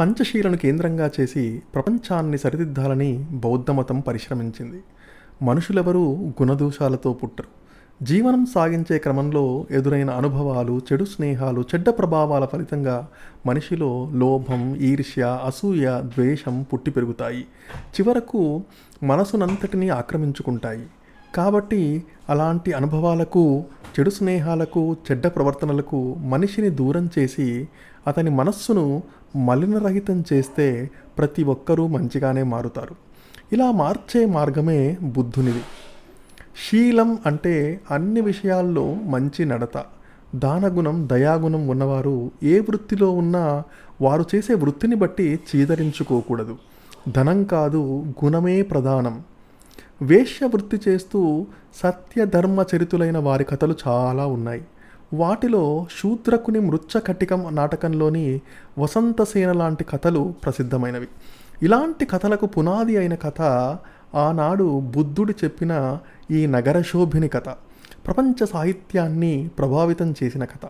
పంచశీలను కేంద్రంగా చేసి ప్రపంచాన్ని సరిదిద్దాలని బౌద్ధమతం పరిశ్రమించింది మనుషులెవరూ గుణదోషాలతో పుట్టరు జీవనం సాగించే క్రమంలో ఎదురైన అనుభవాలు చెడు స్నేహాలు చెడ్డ ప్రభావాల ఫలితంగా మనిషిలో లోభం ఈర్ష్య అసూయ ద్వేషం పుట్టి పెరుగుతాయి చివరకు మనసునంతటినీ ఆక్రమించుకుంటాయి కాబట్టి అలాంటి అనుభవాలకు చెడు స్నేహాలకు చెడ్డ ప్రవర్తనలకు మనిషిని దూరం చేసి అతని మనస్సును మలినరహితం చేస్తే ప్రతి ఒక్కరూ మంచిగానే మారుతారు ఇలా మార్చే మార్గమే బుద్ధునిది శీలం అంటే అన్ని విషయాల్లో మంచి నడత దానగుణం దయాగుణం ఉన్నవారు ఏ వృత్తిలో ఉన్నా వారు చేసే వృత్తిని బట్టి చీదరించుకోకూడదు ధనం కాదు గుణమే ప్రధానం వేశ్యవృత్తి చేస్తూ సత్యధర్మ చరితులైన వారి కథలు చాలా ఉన్నాయి వాటిలో శూద్రకుని మృచ్చకటికం నాటకంలోని వసంతసేన లాంటి కథలు ప్రసిద్ధమైనవి ఇలాంటి కథలకు పునాది అయిన కథ ఆనాడు బుద్ధుడు చెప్పిన ఈ నగరశోభిని కథ ప్రపంచ సాహిత్యాన్ని ప్రభావితం చేసిన కథ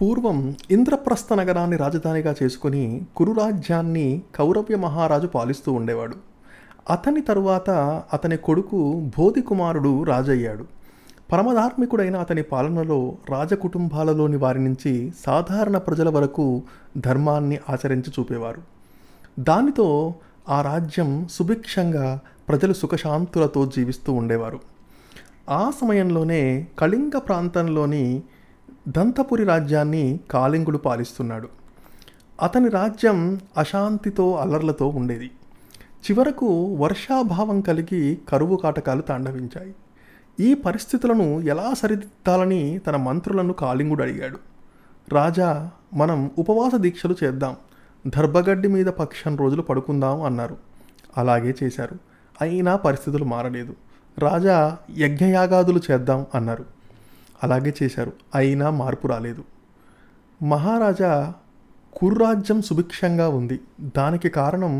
పూర్వం ఇంద్రప్రస్థ నగరాన్ని రాజధానిగా చేసుకుని కురురాజ్యాన్ని కౌరవ్య మహారాజు పాలిస్తూ ఉండేవాడు అతని తరువాత అతని కొడుకు బోధి కుమారుడు రాజయ్యాడు పరమధార్మికుడైన అతని పాలనలో రాజకుటుంబాలలోని వారి నుంచి సాధారణ ప్రజల వరకు ధర్మాన్ని ఆచరించి చూపేవారు దానితో ఆ రాజ్యం సుభిక్షంగా ప్రజలు సుఖశాంతులతో జీవిస్తూ ఉండేవారు ఆ సమయంలోనే కళింగ ప్రాంతంలోని దంతపురి రాజ్యాన్ని కాళింగుడు పాలిస్తున్నాడు అతని రాజ్యం అశాంతితో అల్లర్లతో ఉండేది చివరకు వర్షాభావం కలిగి కరువు కాటకాలు తాండవించాయి ఈ పరిస్థితులను ఎలా సరిదిద్దాలని తన మంత్రులను కాళింగుడు అడిగాడు రాజా మనం ఉపవాస దీక్షలు చేద్దాం దర్భగడ్డి మీద పక్షం రోజులు పడుకుందాం అన్నారు అలాగే చేశారు అయినా పరిస్థితులు మారలేదు రాజా యజ్ఞయాగాదులు చేద్దాం అన్నారు అలాగే చేశారు అయినా మార్పు రాలేదు మహారాజా కుర్రాజ్యం సుభిక్షంగా ఉంది దానికి కారణం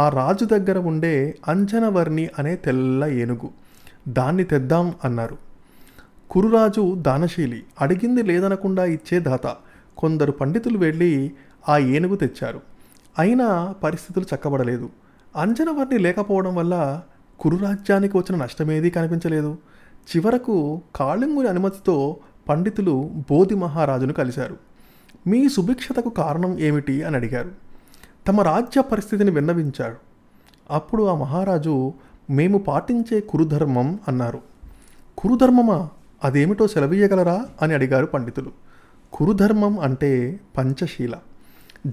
ఆ రాజు దగ్గర ఉండే అంజనవర్ణి అనే తెల్ల ఏనుగు దాన్ని తెద్దాం అన్నారు కురురాజు దానశీలి అడిగింది లేదనకుండా ఇచ్చే దాత కొందరు పండితులు వెళ్ళి ఆ ఏనుగు తెచ్చారు అయినా పరిస్థితులు చక్కబడలేదు అంజనవర్ణి లేకపోవడం వల్ల కురురాజ్యానికి వచ్చిన నష్టమేదీ కనిపించలేదు చివరకు కాళింగుని అనుమతితో పండితులు బోధి మహారాజును కలిశారు మీ సుభిక్షతకు కారణం ఏమిటి అని అడిగారు తమ రాజ్య పరిస్థితిని విన్నవించాడు అప్పుడు ఆ మహారాజు మేము పాటించే కురుధర్మం అన్నారు కురుధర్మమా అదేమిటో సెలవీయగలరా అని అడిగారు పండితులు కురుధర్మం అంటే పంచశీల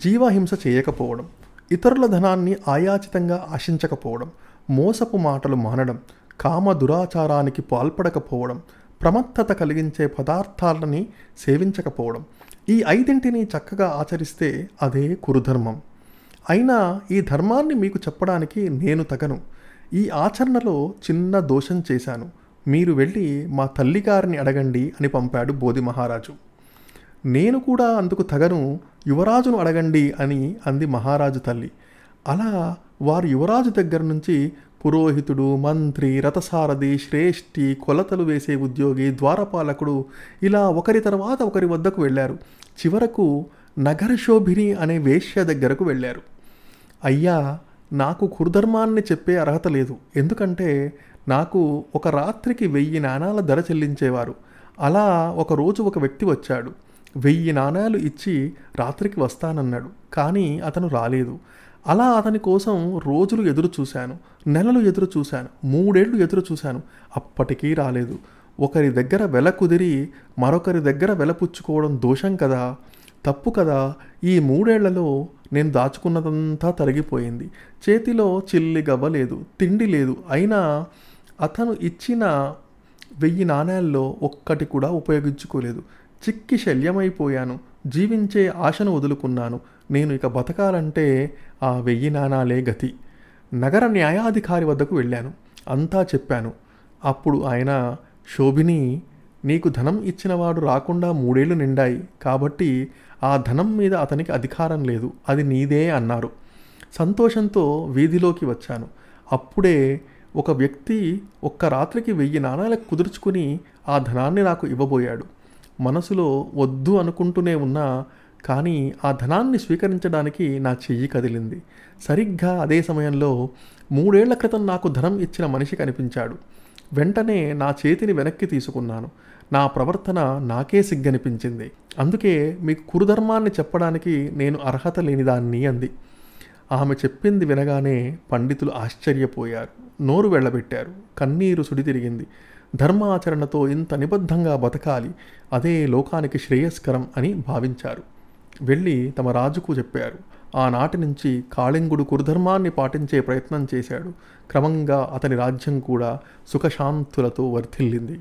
జీవహింస చేయకపోవడం ఇతరుల ధనాన్ని ఆయాచితంగా ఆశించకపోవడం మోసపు మాటలు మానడం కామ దురాచారానికి పాల్పడకపోవడం ప్రమత్తత కలిగించే పదార్థాలని సేవించకపోవడం ఈ ఐదింటిని చక్కగా ఆచరిస్తే అదే కురుధర్మం అయినా ఈ ధర్మాన్ని మీకు చెప్పడానికి నేను తగను ఈ ఆచరణలో చిన్న దోషం చేశాను మీరు వెళ్ళి మా తల్లిగారిని అడగండి అని పంపాడు బోధి మహారాజు నేను కూడా అందుకు తగను యువరాజును అడగండి అని అంది మహారాజు తల్లి అలా వారు యువరాజు దగ్గర నుంచి పురోహితుడు మంత్రి రథసారథి శ్రేష్ఠి కొలతలు వేసే ఉద్యోగి ద్వారపాలకుడు ఇలా ఒకరి తర్వాత ఒకరి వద్దకు వెళ్ళారు చివరకు నగరశోభిని అనే వేశ్య దగ్గరకు వెళ్ళారు అయ్యా నాకు కురుధర్మాన్ని చెప్పే అర్హత లేదు ఎందుకంటే నాకు ఒక రాత్రికి వెయ్యి నాణాల ధర చెల్లించేవారు అలా ఒకరోజు ఒక వ్యక్తి వచ్చాడు వెయ్యి నాణాలు ఇచ్చి రాత్రికి వస్తానన్నాడు కానీ అతను రాలేదు అలా అతని కోసం రోజులు ఎదురు చూశాను నెలలు ఎదురు చూశాను మూడేళ్లు ఎదురు చూశాను అప్పటికీ రాలేదు ఒకరి దగ్గర వెల కుదిరి మరొకరి దగ్గర వెలపుచ్చుకోవడం దోషం కదా తప్పు కదా ఈ మూడేళ్లలో నేను దాచుకున్నదంతా తరిగిపోయింది చేతిలో చిల్లి లేదు తిండి లేదు అయినా అతను ఇచ్చిన వెయ్యి నాణ్యాల్లో ఒక్కటి కూడా ఉపయోగించుకోలేదు చిక్కి శల్యమైపోయాను జీవించే ఆశను వదులుకున్నాను నేను ఇక బతకాలంటే ఆ వెయ్యి నాణాలే గతి నగర న్యాయాధికారి వద్దకు వెళ్ళాను అంతా చెప్పాను అప్పుడు ఆయన శోభిని నీకు ధనం ఇచ్చినవాడు రాకుండా మూడేళ్లు నిండాయి కాబట్టి ఆ ధనం మీద అతనికి అధికారం లేదు అది నీదే అన్నారు సంతోషంతో వీధిలోకి వచ్చాను అప్పుడే ఒక వ్యక్తి ఒక్క రాత్రికి వెయ్యి నాణాలకు కుదుర్చుకుని ఆ ధనాన్ని నాకు ఇవ్వబోయాడు మనసులో వద్దు అనుకుంటూనే ఉన్నా కానీ ఆ ధనాన్ని స్వీకరించడానికి నా చెయ్యి కదిలింది సరిగ్గా అదే సమయంలో మూడేళ్ల క్రితం నాకు ధనం ఇచ్చిన మనిషి కనిపించాడు వెంటనే నా చేతిని వెనక్కి తీసుకున్నాను నా ప్రవర్తన నాకే సిగ్గనిపించింది అందుకే మీకు కురుధర్మాన్ని చెప్పడానికి నేను అర్హత లేనిదాన్ని అంది ఆమె చెప్పింది వినగానే పండితులు ఆశ్చర్యపోయారు నోరు వెళ్ళబెట్టారు కన్నీరు సుడితిరిగింది ధర్మాచరణతో ఇంత నిబద్ధంగా బతకాలి అదే లోకానికి శ్రేయస్కరం అని భావించారు వెళ్ళి తమ రాజుకు చెప్పారు ఆనాటి నుంచి కాళింగుడు కురుధర్మాన్ని పాటించే ప్రయత్నం చేశాడు క్రమంగా అతని రాజ్యం కూడా సుఖశాంతులతో వర్ధిల్లింది